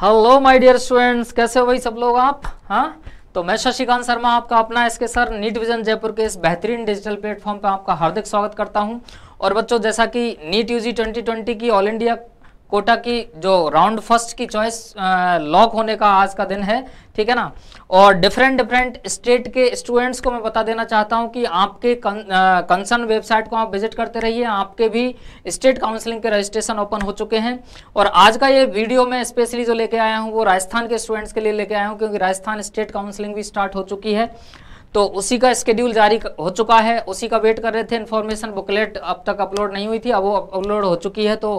hello my dear students कैसे हो भाई सब लोग आप हाँ तो मैं शशिकांत शर्मा आपका अपना इसके सर नीट विजन जयपुर के इस बेहतरीन डिजिटल प्लेटफॉर्म पर आपका हार्दिक स्वागत करता हूँ और बच्चों जैसा कि नीट यूजी 2020 की ऑल इंडिया कोटा की जो राउंड फर्स्ट की चॉइस लॉक होने का आज का दिन है ठीक है ना और डिफरेंट डिफरेंट स्टेट के स्टूडेंट्स को मैं बता देना चाहता हूं कि आपके कंसर्न वेबसाइट को आप विजिट करते रहिए आपके भी स्टेट काउंसलिंग के रजिस्ट्रेशन ओपन हो चुके हैं और आज का ये वीडियो मैं स्पेशली जो लेके आया हूँ वो राजस्थान के स्टूडेंट्स के लिए लेके आया हूँ क्योंकि राजस्थान स्टेट काउंसलिंग भी स्टार्ट हो चुकी है तो उसी का स्केड्यूल जारी हो चुका है उसी का वेट कर रहे थे इन्फॉर्मेशन बुकलेट अब तक अपलोड नहीं हुई थी अब वो अपलोड हो चुकी है तो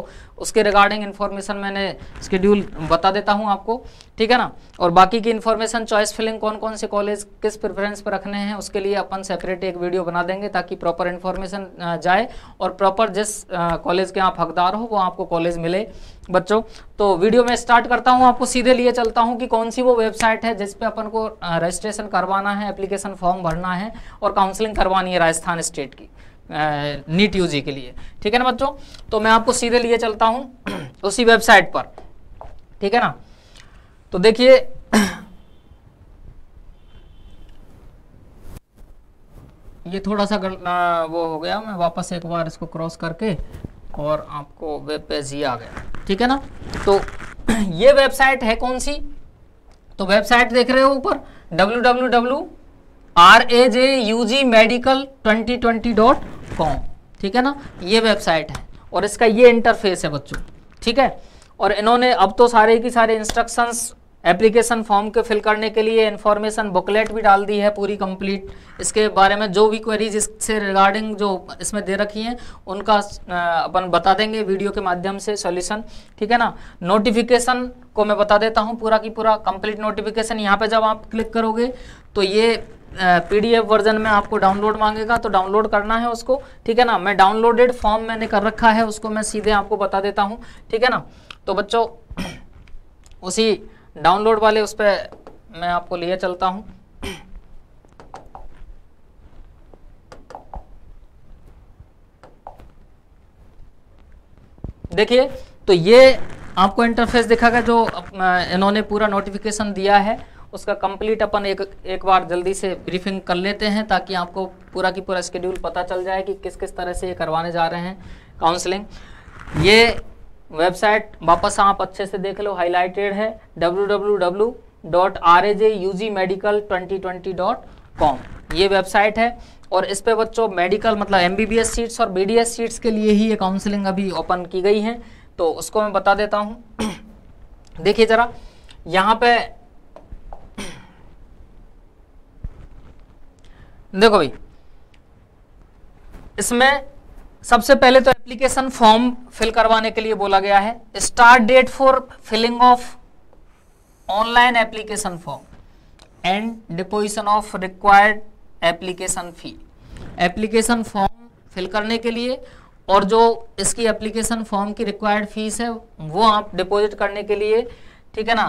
उसके रिगार्डिंग इन्फॉर्मेशन मैंने स्केड्यूल बता देता हूँ आपको ठीक है ना और बाकी की इन्फॉर्मेशन चॉइस फिलिंग कौन कौन से कॉलेज किस प्रेफरेंस पर रखने हैं उसके लिए अपन सेपरेट एक वीडियो बना देंगे ताकि प्रॉपर इन्फॉर्मेशन जाए और प्रॉपर जिस कॉलेज के आप हकदार हो वो आपको कॉलेज मिले बच्चों तो वीडियो में स्टार्ट करता हूँ आपको सीधे लिए चलता हूँ कि कौन सी वो वेबसाइट है जिस पे अपन को रजिस्ट्रेशन करवाना है एप्लीकेशन फॉर्म भरना है और काउंसलिंग करवानी है राजस्थान स्टेट की नीट यूजी के लिए ठीक है ना बच्चों तो मैं आपको सीधे लिए चलता हूँ उसी वेबसाइट पर ठीक है ना तो देखिए ये थोड़ा सा गल, आ, वो हो गया मैं वापस एक बार इसको क्रॉस करके और आपको वेब पेज ये आ गया ठीक है ना तो ये वेबसाइट है कौन सी तो वेबसाइट देख रहे हो ऊपर W W W R A J U G medical twenty twenty dot com ठीक है ना ये वेबसाइट है और इसका ये इंटरफेस है बच्चों ठीक है और इन्होंने अब तो सारे की सारे इंस्ट्रक्शंस एप्लीकेशन फॉर्म को फिल करने के लिए इन्फॉर्मेशन बुकलेट भी डाल दी है पूरी कंप्लीट इसके बारे में जो भी क्वेरीज इससे रिगार्डिंग जो इसमें दे रखी हैं उनका अपन बता देंगे वीडियो के माध्यम से सॉल्यूशन ठीक है ना नोटिफिकेशन को मैं बता देता हूँ पूरा की पूरा कंप्लीट नोटिफिकेशन यहाँ पर जब आप क्लिक करोगे तो ये पी वर्जन में आपको डाउनलोड मांगेगा तो डाउनलोड करना है उसको ठीक है ना मैं डाउनलोडेड फॉर्म मैंने कर रखा है उसको मैं सीधे आपको बता देता हूँ ठीक है ना तो बच्चों उसी डाउनलोड वाले उस पर मैं आपको लिए चलता हूँ देखिए तो ये आपको इंटरफेस दिखागा जो इन्होंने पूरा नोटिफिकेशन दिया है उसका कंप्लीट अपन एक एक बार जल्दी से ब्रीफिंग कर लेते हैं ताकि आपको पूरा की पूरा स्केड्यूल पता चल जाए कि किस किस तरह से ये करवाने जा रहे हैं काउंसलिंग ये वेबसाइट वापस आप अच्छे से देख लो हाईलाइटेड है W W W dot R medical twenty twenty dot com ये वेबसाइट है और इस पे बच्चों मेडिकल मतलब M B B S seats और बी डी एस सीट्स के लिए ही ये काउंसलिंग अभी ओपन की गई है तो उसको मैं बता देता हूँ देखिए ज़रा यहाँ पे देखो भाई इसमें सबसे पहले तो एप्लीकेशन फॉर्म फिल करवाने के लिए बोला गया है start date for filling of online application form and deposition of required application fee application form fill करने के लिए और जो इसकी एप्लीकेशन फॉर्म की रिक्वायर्ड फीस है वो आप डिपॉजिट करने के लिए ठीक है ना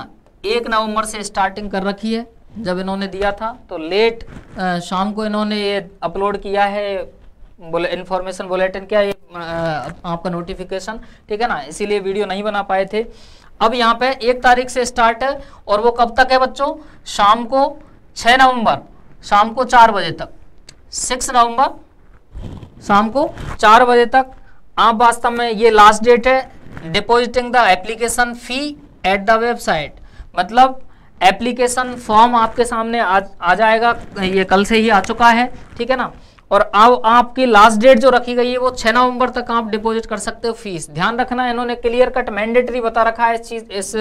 एक नवंबर से स्टार्टिंग कर रखी है जब इन्होंने दिया था तो लेट आ, शाम को इन्होंने ये अपलोड किया है बोले इन्फॉर्मेशन बुलेटिन क्या ये आपका नोटिफिकेशन ठीक है ना इसीलिए वीडियो नहीं बना पाए थे अब यहाँ पे एक तारीख से स्टार्ट है और वो कब तक है बच्चों शाम को छः नवंबर शाम को चार बजे तक सिक्स नवंबर शाम को चार बजे तक आप वास्तव में ये लास्ट डेट है depositing the application fee at the website मतलब एप्लीकेशन फॉर्म आपके सामने आ, आ जाएगा ये कल से ही आ चुका है ठीक है ना और अब आपकी लास्ट डेट जो रखी गई है वो छह नवंबर तक आप डिपॉजिट कर सकते हो फीस ध्यान रखना इन्होंने क्लियर कट मैंडेटरी बता रखा है इस चीज इस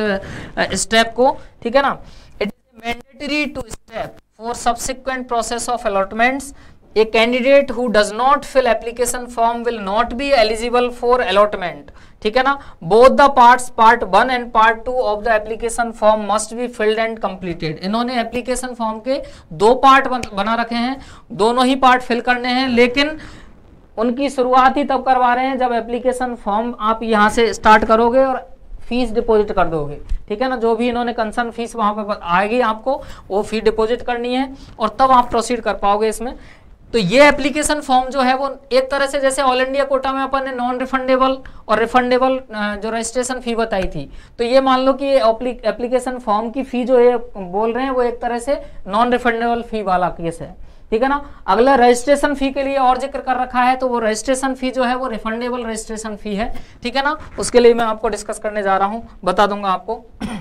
स्टेप को ठीक है ना it is mandatory to step for subsequent process of allotments a candidate who does not fill application form will not be eligible for allotment ठीक है ना both the parts part one and part two of the application form must be filled and completed इन्होंने application form के दो part बना रखे हैं दोनों ही पार्ट फिल करने हैं लेकिन उनकी शुरुआत ही तब करवा रहे हैं जब एप्लीकेशन फॉर्म आप यहाँ से स्टार्ट करोगे और फीस डिपॉजिट कर दोगे ठीक है ना जो भी इन्होंने कंसर्न फीस वहां पर आएगी आपको वो फी डिपॉजिट करनी है और तब आप प्रोसीड कर पाओगे इसमें तो ये एप्लीकेशन फॉर्म जो है वो एक तरह से जैसे ऑल इंडिया कोटा में अपन ने नॉन रिफंडेबल और रिफंडेबल जो रजिस्ट्रेशन फी बताई थी तो ये मान लो कि एप्लीकेशन फॉर्म की फी जो ये बोल रहे हैं वो एक तरह से नॉन रिफंडेबल फी वाला केस है ठीक है ना अगला रजिस्ट्रेशन फी के लिए और जिक्र कर रखा है तो वो रजिस्ट्रेशन फी जो है वो रिफंडेबल रजिस्ट्रेशन फी है ठीक है ना उसके लिए मैं आपको डिस्कस करने जा रहा हूँ बता दूंगा आपको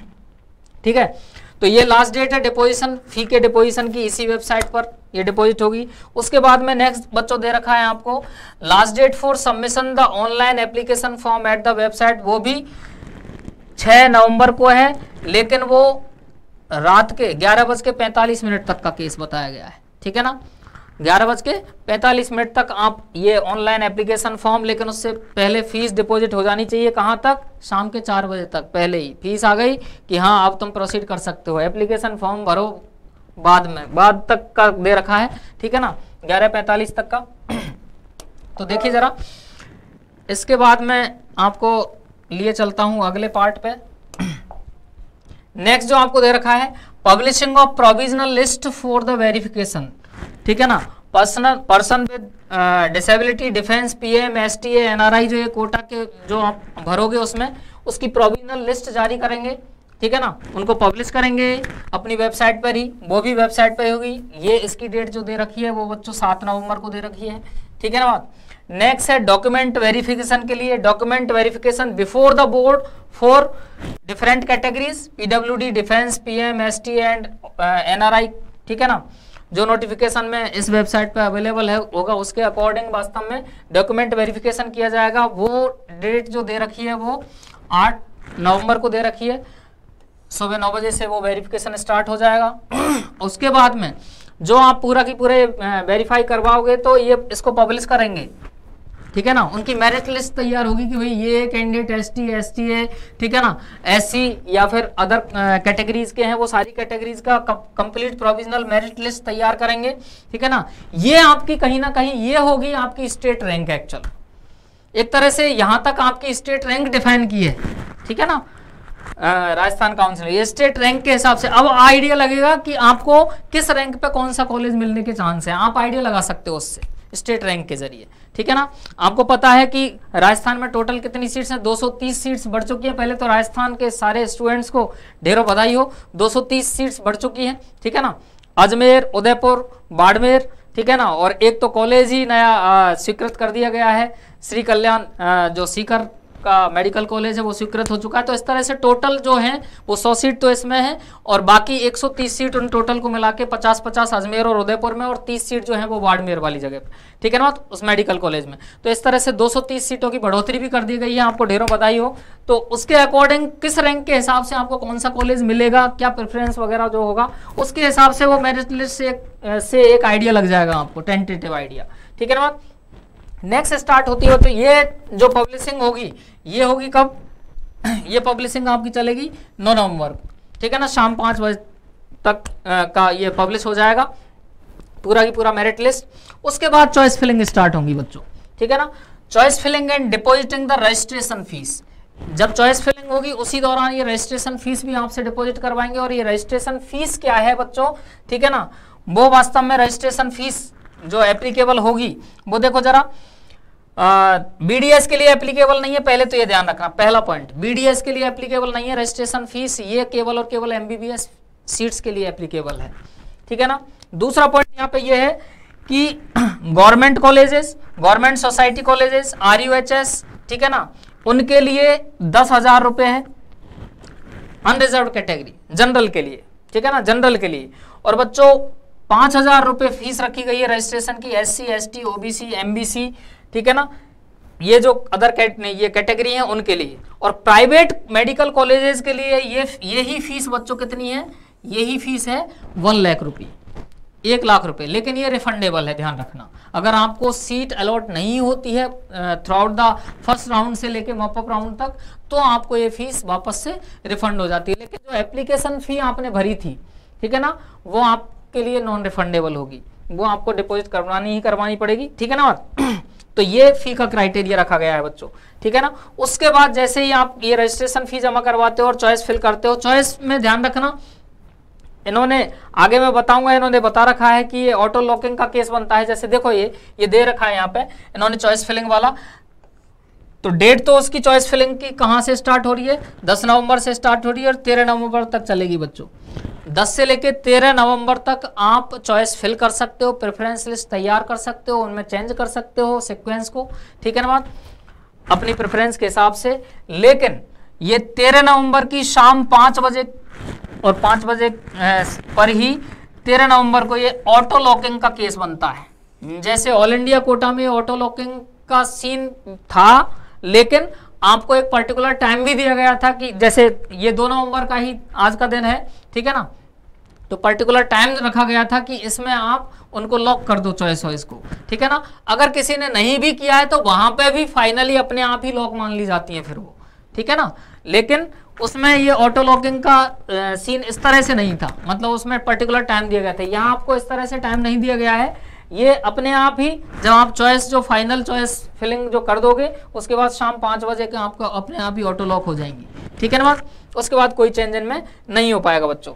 ठीक है तो ये लास्ट डेट है डिपोजिशन फी के डिपोजिशन की इसी वेबसाइट पर ये डिपॉजिट होगी उसके बाद में नेक्स्ट बच्चों दे रखा है आपको last date for submission the online application form at the website वो भी 6 नवंबर को है लेकिन वो रात के ग्यारह बज के पैंतालीस मिनट तक का केस बताया गया है ठीक है ना ग्यारह बज के पैंतालीस मिनट तक आप ये ऑनलाइन एप्लीकेशन फॉर्म लेकिन उससे पहले फीस डिपॉजिट हो जानी चाहिए कहाँ तक शाम के चार बजे तक पहले ही फीस आ गई कि हाँ आप तुम प्रोसीड कर सकते हो एप्लीकेशन फॉर्म भरो बाद में बाद तक का दे रखा है ठीक है ना ग्यारह पैंतालीस तक का तो देखिए ज़रा इसके बाद मैं आपको लिए चलता हूँ अगले पार्ट पे नेक्स्ट जो आपको दे रखा है publishing of provisional list for the verification ठीक है ना personal person with disability defence PM STA NRI जो ये कोटा के जो आप भरोगे उसमें उसकी प्रोविजनल लिस्ट जारी करेंगे ठीक है ना उनको पब्लिश करेंगे अपनी वेबसाइट पर ही वो भी वेबसाइट पर होगी ये इसकी डेट जो दे रखी है वो बच्चों सात नवंबर को दे रखी है ठीक है ना बात नेक्स्ट है डॉक्यूमेंट वेरिफिकेशन के लिए document verification before the board for different categories D defence PM ST and NRI ठीक है ना जो नोटिफिकेशन में इस वेबसाइट पे अवेलेबल है होगा उसके अकॉर्डिंग वास्तव में डॉक्यूमेंट वेरिफिकेशन किया जाएगा वो डेट जो दे रखी है वो आठ नवंबर को दे रखी है सुबह नौ बजे से वो वेरिफिकेशन स्टार्ट हो जाएगा उसके बाद में जो आप पूरा की पूरे वेरीफाई करवाओगे तो ये इसको पब्लिश करेंगे ठीक है ना उनकी मेरिट लिस्ट तैयार होगी कि भाई ये candidate S T S T है ठीक है ना एस या फिर अदर कैटेगरीज के हैं वो सारी कैटेगरीज का कंप्लीट प्रोविजनल मेरिट लिस्ट तैयार करेंगे ठीक है ना ये आपकी कहीं ना कहीं ये होगी आपकी स्टेट रैंक एक्चुअल एक तरह से यहां तक आपकी स्टेट रैंक डिफाइन की है ठीक है ना राजस्थान काउंसिल ये स्टेट रैंक के हिसाब से अब आइडिया लगेगा कि आपको किस रैंक पे कौन सा कॉलेज मिलने के चांस है आप आइडिया लगा सकते हो उससे स्टेट रैंक के जरिए ठीक है ना आपको पता है कि राजस्थान में टोटल कितनी सीट्स हैं 230 सीट्स बढ़ चुकी हैं पहले तो राजस्थान के सारे स्टूडेंट्स को ढेरों बधाई हो 230 सीट्स बढ़ चुकी हैं ठीक है ना अजमेर उदयपुर बाड़मेर ठीक है ना और एक तो कॉलेज ही नया स्वीकृत कर दिया गया है श्री कल्याण जो सीकर मेडिकल कॉलेज है वो स्वीकृत हो चुका है तो इस तरह से टोटल जो है वो सौ सीट तो इसमें है और बाकी एक सौ तीस सीट उन टोटल को मिला के पचास पचास अजमेर और उदयपुर में और तीस सीट जो है वो बाड़मेर वाली जगह पर ठीक है ना उस मेडिकल कॉलेज में तो इस तरह से दो सौ तीस सीटों की बढ़ोतरी भी कर दी गई है आपको ढेरों बधाई हो तो उसके अकॉर्डिंग किस रैंक के हिसाब से आपको कौन सा कॉलेज मिलेगा क्या प्रेफरेंस वगैरह जो होगा उसके हिसाब से वो मेरिट लिस्ट से एक आइडिया लग जाएगा आपको टेंटेटिव आइडिया ठीक है ना नेक्स्ट स्टार्ट होती है तो ये जो पब्लिशिंग होगी ये होगी कब ये पब्लिशिंग आपकी चलेगी नौ नवंबर ठीक है ना शाम पाँच बजे तक आ, का ये पब्लिश हो जाएगा पूरा की पूरा मेरिट लिस्ट उसके बाद चॉइस फिलिंग स्टार्ट होंगी बच्चों ठीक है ना choice filling and depositing the registration fees जब चॉइस फिलिंग होगी उसी दौरान ये रजिस्ट्रेशन फीस भी आपसे डिपॉजिट करवाएंगे और ये रजिस्ट्रेशन फीस क्या है बच्चों ठीक है ना वो वास्तव में रजिस्ट्रेशन फीस जो एप्लीकेबल होगी वो देखो जरा बीडीएस के लिए एप्लीकेबल नहीं है पहले तो ये ध्यान रखना पहला पॉइंट बीडीएस के लिए एप्लीकेबल नहीं है रजिस्ट्रेशन फीस ये केवल और केवल एमबीबीएस सीट्स के लिए एप्लीकेबल है ठीक है ना दूसरा पॉइंट यहाँ पे ये है कि government colleges government society colleges are ठीक है ना उनके लिए दस हजार रुपये है अनरिजर्व कैटेगरी जनरल के लिए ठीक है ना जनरल के लिए और बच्चों पांच हजार रुपये फीस रखी गई है रजिस्ट्रेशन की S C S T OBC M B C ठीक है ना ये जो अदर कैट ये कैटेगरी है उनके लिए और प्राइवेट मेडिकल कॉलेजेस के लिए ये यही फीस बच्चों कितनी है यही फीस है वन लाख रुपये एक लाख रुपए लेकिन ये रिफंडेबल है ध्यान रखना अगर आपको सीट अलॉट नहीं होती है through out the first round से लेके वापअप राउंड तक तो आपको ये फीस वापस से रिफंड हो जाती है लेकिन जो एप्लीकेशन फ़ी आपने भरी थी ठीक है ना वो आपके लिए नॉन रिफंडेबल होगी वो आपको डिपॉजिट करवानी ही करवानी पड़ेगी ठीक है ना तो ये फी का क्राइटेरिया रखा गया है बच्चों ठीक है ना उसके बाद जैसे ही आप ये रजिस्ट्रेशन फी जमा करवाते हो और चॉइस फिल करते हो चॉइस में ध्यान रखना इन्होंने आगे मैं बताऊंगा इन्होंने बता रखा है कि ये ऑटो लॉकिंग का केस बनता है जैसे देखो ये ये दे रखा है यहाँ पे इन्होंने चॉइस फिलिंग वाला तो डेट तो उसकी चॉइस फिलिंग की कहाँ से स्टार्ट हो रही है दस नवंबर से स्टार्ट हो रही है और तेरह नवंबर तक चलेगी बच्चों 10 से लेकर 13 नवंबर तक आप चॉइस फिल कर सकते हो प्रेफरेंस लिस्ट तैयार कर सकते हो उनमें चेंज कर सकते हो सिक्वेंस को ठीक है ना बात अपनी प्रेफरेंस के हिसाब से लेकिन ये 13 नवंबर की शाम पांच बजे और पांच बजे पर ही 13 नवंबर को ये ऑटो लॉकिंग का केस बनता है जैसे ऑल इंडिया कोटा में ऑटो लॉकिंग का सीन था लेकिन आपको एक पर्टिकुलर टाइम भी दिया गया था कि जैसे ये दो नवंबर का ही आज का दिन है ठीक है ना तो पर्टिकुलर टाइम रखा गया था कि इसमें आप उनको लॉक कर दो चॉइस वॉइस को ठीक है ना अगर किसी ने नहीं भी किया है तो वहां पे भी फाइनली अपने आप ही लॉक मान ली जाती है फिर वो ठीक है ना लेकिन उसमें ये ऑटो लॉकिंग का सीन इस तरह से नहीं था मतलब उसमें पर्टिकुलर टाइम दिया गया था यहाँ आपको इस तरह से टाइम नहीं दिया गया है ये अपने आप ही जब आप चॉइस जो फाइनल चॉइस फिलिंग जो कर दोगे उसके बाद शाम पाँच बजे के आपका अपने आप ही ऑटो लॉक हो जाएंगी ठीक है ना उसके बाद कोई चेंज इन में नहीं हो पाएगा बच्चों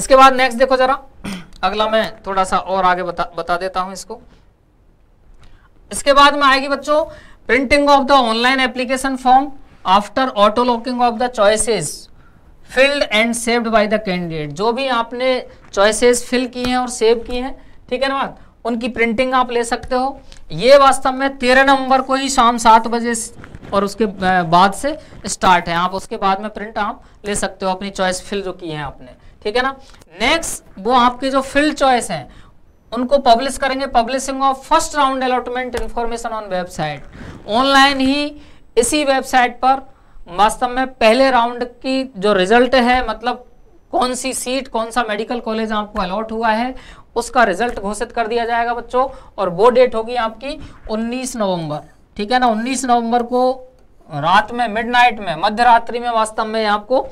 इसके बाद नेक्स्ट देखो जरा अगला मैं थोड़ा सा और आगे बता बता देता हूं इसको इसके बाद में आएगी बच्चों printing of the online application form after auto locking of the choices filled and saved by the candidate जो भी आपने चॉइसेस फिल किए हैं और सेव किए हैं ठीक है ना उनकी प्रिंटिंग आप ले सकते हो ये वास्तव में तेरह नंबर को ही शाम सात बजे और उसके बाद से स्टार्ट है आप उसके बाद में प्रिंट आप ले सकते हो अपनी चॉइस फिल जो की है आपने ठीक है ना नेक्स्ट वो आपके जो फिल चॉइस हैं उनको पब्लिश करेंगे publishing of first round allotment information on website online ही इसी वेबसाइट पर वास्तव में पहले राउंड की जो रिजल्ट है मतलब कौन सी सीट कौन सा मेडिकल कॉलेज आपको अलॉट हुआ है उसका रिजल्ट घोषित कर दिया जाएगा बच्चों और वो डेट होगी आपकी 19 नवंबर ठीक है ना 19 नवंबर को रात में मिडनाइट में मध्य रात्रि में वास्तव में आपको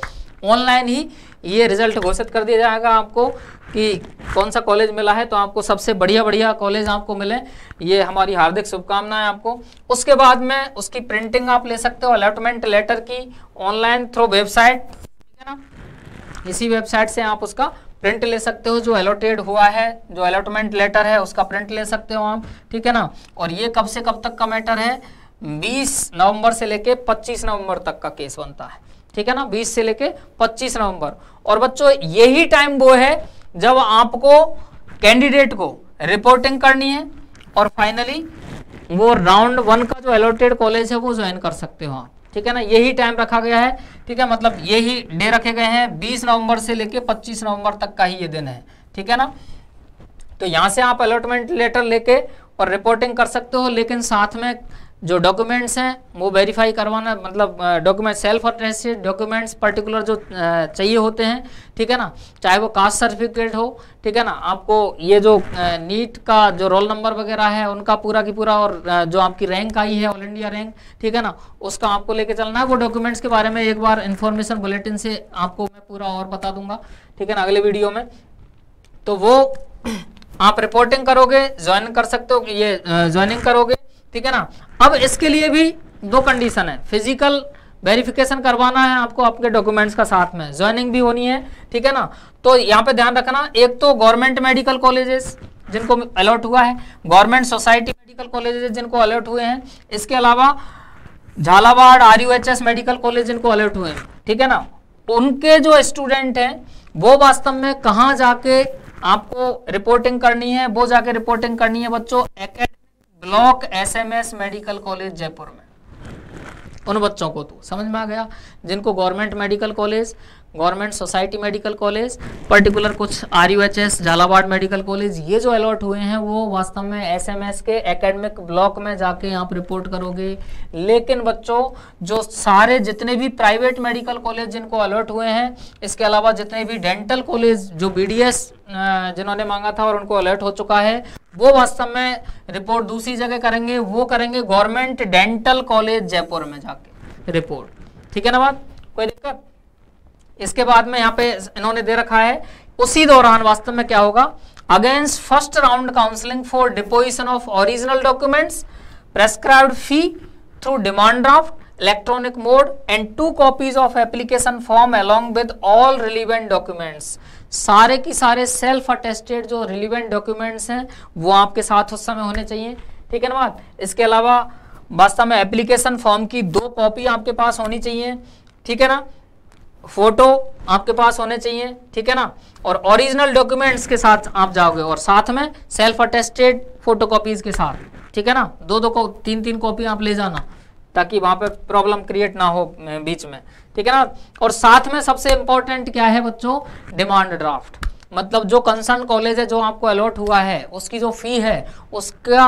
ऑनलाइन ही ये रिजल्ट घोषित कर दिया जाएगा आपको कि कौन सा कॉलेज मिला है तो आपको सबसे बढ़िया बढ़िया कॉलेज आपको मिले ये हमारी हार्दिक शुभकामनाएं आपको उसके बाद में उसकी प्रिंटिंग आप ले सकते हो अलॉटमेंट लेटर की ऑनलाइन थ्रू वेबसाइट ठीक है ना इसी वेबसाइट से आप उसका प्रिंट ले सकते हो जो एलोटेड हुआ है जो अलॉटमेंट लेटर है उसका प्रिंट ले सकते हो आप ठीक है ना और ये कब से कब तक का मैटर है 20 नवंबर से लेके 25 नवंबर तक का केस बनता है ठीक है ना 20 से लेके 25 नवंबर और बच्चों यही टाइम वो है जब आपको कैंडिडेट को रिपोर्टिंग करनी है और फाइनली वो राउंड वन का जो एलोटेड कॉलेज है वो ज्वाइन कर सकते हो आप ठीक है ना यही टाइम रखा गया है ठीक है मतलब यही डे रखे गए हैं बीस नवंबर से लेके पच्चीस नवंबर तक का ही ये दिन है ठीक है ना तो यहाँ से आप अलॉटमेंट लेटर लेके और रिपोर्टिंग कर सकते हो लेकिन साथ में जो डॉक्यूमेंट्स हैं वो वेरीफाई करवाना मतलब document self attested documents particular जो चाहिए होते हैं ठीक है ना चाहे वो कास्ट सर्टिफिकेट हो ठीक है ना आपको ये जो नीट का जो रोल नंबर वगैरह है उनका पूरा की पूरा और जो आपकी रैंक आई है ऑल इंडिया रैंक ठीक है ना उसका आपको लेके चलना है वो डॉक्यूमेंट्स के बारे में एक बार इन्फॉर्मेशन बुलेटिन से आपको मैं पूरा और बता दूंगा ठीक है ना अगले वीडियो में तो वो आप रिपोर्टिंग करोगे ज्वाइन कर सकते हो ये ज्वाइनिंग करोगे ठीक है ना अब इसके लिए भी दो कंडीशन है फिजिकल वेरिफिकेशन करवाना है आपको आपके डॉक्यूमेंट्स का साथ में ज्वाइनिंग भी होनी है ठीक है ना तो यहाँ पे ध्यान रखना एक तो गवर्नमेंट मेडिकल कॉलेजेस जिनको अलर्ट हुआ है गवर्नमेंट सोसाइटी मेडिकल कॉलेजेस जिनको अलर्ट हुए हैं इसके अलावा Jhalawar R U H S medical college जिनको अलर्ट हुए हैं ठीक है ना तो उनके जो स्टूडेंट हैं वो वास्तव में कहाँ जाके आपको रिपोर्टिंग करनी है वो जाके रिपोर्टिंग करनी है बच्चों block SMS medical college Jaipur में उन बच्चों को तो समझ में आ गया जिनको government medical college government society medical college particular कुछ R U H S Jhalawar medical college ये जो अलॉट हुए हैं वो वास्तव में एस एम एस के एकेडमिक ब्लॉक में जाके आप रिपोर्ट करोगे लेकिन बच्चों जो सारे जितने भी प्राइवेट मेडिकल कॉलेज जिनको अलॉट हुए हैं इसके अलावा जितने भी डेंटल कॉलेज जो बी डी एस जिन्होंने मांगा था और उनको अलर्ट हो चुका है वो वास्तव में रिपोर्ट दूसरी जगह करेंगे वो करेंगे गवर्नमेंट डेंटल कॉलेज जयपुर में जाके रिपोर्ट ठीक है ना बात कोई दिक्कत इसके बाद में यहाँ पे इन्होंने दे रखा है उसी दौरान वास्तव में क्या होगा against first round counselling for deposition of original documents prescribed fee through demand draft electronic mode and two copies of application form along with all relevant documents सारे की सारे सेल्फ अटेस्टेड जो रिलीवेंट डॉक्यूमेंट्स हैं वो आपके साथ उस समय होने चाहिए ठीक है ना बात इसके अलावा वास्तव में एप्लीकेशन फॉर्म की दो कॉपी आपके पास होनी चाहिए ठीक है ना फोटो आपके पास होने चाहिए ठीक है ना और ओरिजिनल डॉक्यूमेंट्स के साथ आप जाओगे और साथ में सेल्फ अटेस्टेड कॉपीज के साथ ठीक है ना दो दो को तीन तीन कॉपी आप ले जाना ताकि वहां पे प्रॉब्लम क्रिएट ना हो बीच में ठीक है ना और साथ में सबसे इंपॉर्टेंट क्या है बच्चों डिमांड ड्राफ्ट मतलब जो कंसर्न कॉलेज है जो आपको अलॉट हुआ है उसकी जो फी है उसका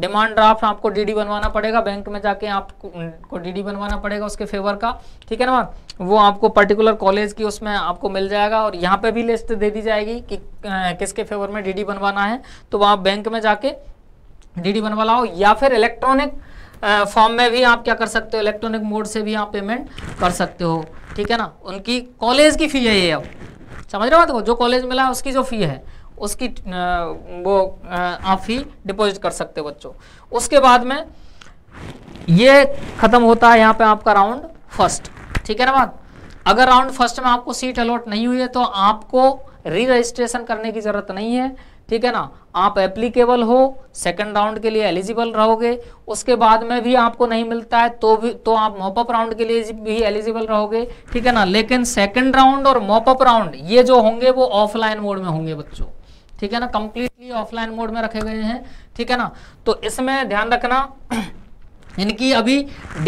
डिमांड ड्राफ्ट आपको डीडी बनवाना पड़ेगा बैंक में जाके आपको डीडी बनवाना पड़ेगा उसके फेवर का ठीक है ना वो आपको पर्टिकुलर कॉलेज की उसमें आपको मिल जाएगा और यहाँ पे भी लिस्ट दे दी जाएगी कि किसके फेवर में डीडी बनवाना है तो आप बैंक में जाके डीडी बनवा लाओ या फिर इलेक्ट्रॉनिक फॉर्म में भी आप क्या कर सकते हो इलेक्ट्रॉनिक मोड से भी आप पेमेंट कर सकते हो ठीक है ना उनकी कॉलेज की फ़ी है ये अब समझ रहे हो तो जो कॉलेज मिला है उसकी जो फ़ी है उसकी वो आप ही डिपॉजिट कर सकते हो बच्चों उसके बाद में ये ख़त्म होता है यहाँ पे आपका राउंड फर्स्ट ठीक है ना बात अगर राउंड फर्स्ट में आपको सीट अलॉट नहीं हुई है तो आपको री रजिस्ट्रेशन करने की ज़रूरत नहीं है ठीक है ना आप एप्लीकेबल हो सेकंड राउंड के लिए एलिजिबल रहोगे उसके बाद में भी आपको नहीं मिलता है तो भी तो आप मॉपअप राउंड के लिए भी एलिजिबल रहोगे ठीक है ना लेकिन सेकंड राउंड और मॉपअप राउंड ये जो होंगे वो ऑफलाइन मोड में होंगे बच्चों ठीक है ना कंप्लीटली ऑफलाइन मोड में रखे गए हैं ठीक है ना तो इसमें ध्यान रखना इनकी अभी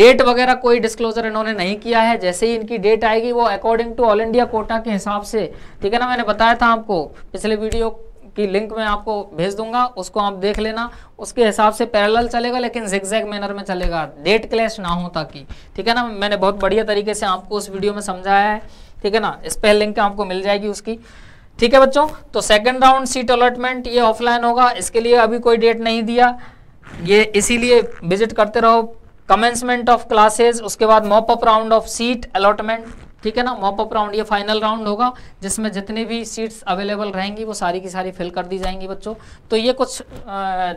डेट वगैरह कोई डिस्क्लोजर इन्होंने नहीं किया है जैसे ही इनकी डेट आएगी वो according to all India quota के हिसाब से ठीक है ना मैंने बताया था आपको पिछले वीडियो की लिंक मैं आपको भेज दूंगा उसको आप देख लेना उसके हिसाब से पैरेलल चलेगा लेकिन जिगजैग मैनर में चलेगा डेट क्लैश ना हो ताकि ठीक है ना मैंने बहुत बढ़िया तरीके से आपको उस वीडियो में समझाया है ठीक है ना इस पर लिंक आपको मिल जाएगी उसकी ठीक है बच्चों तो सेकंड राउंड सीट अलॉटमेंट ये ऑफलाइन होगा इसके लिए अभी कोई डेट नहीं दिया ये इसीलिए विजिट करते रहो कमेंसमेंट ऑफ क्लासेज उसके बाद mop up round of seat allotment ठीक है ना मॉपअप राउंड ये फाइनल राउंड होगा जिसमें जितनी भी सीट्स अवेलेबल रहेंगी वो सारी की सारी फिल कर दी जाएंगी बच्चों तो ये कुछ आ,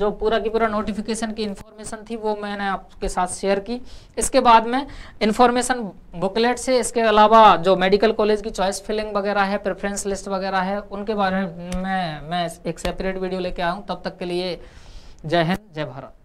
जो पूरा की पूरा नोटिफिकेशन की इन्फॉर्मेशन थी वो मैंने आपके साथ शेयर की इसके बाद में इन्फॉर्मेशन बुकलेट से इसके अलावा जो मेडिकल कॉलेज की चॉइस फिलिंग वगैरह है प्रेफरेंस लिस्ट वगैरह है उनके बारे में मैं एक सेपरेट वीडियो लेके आऊँ तब तक के लिए जय हिंद जय भारत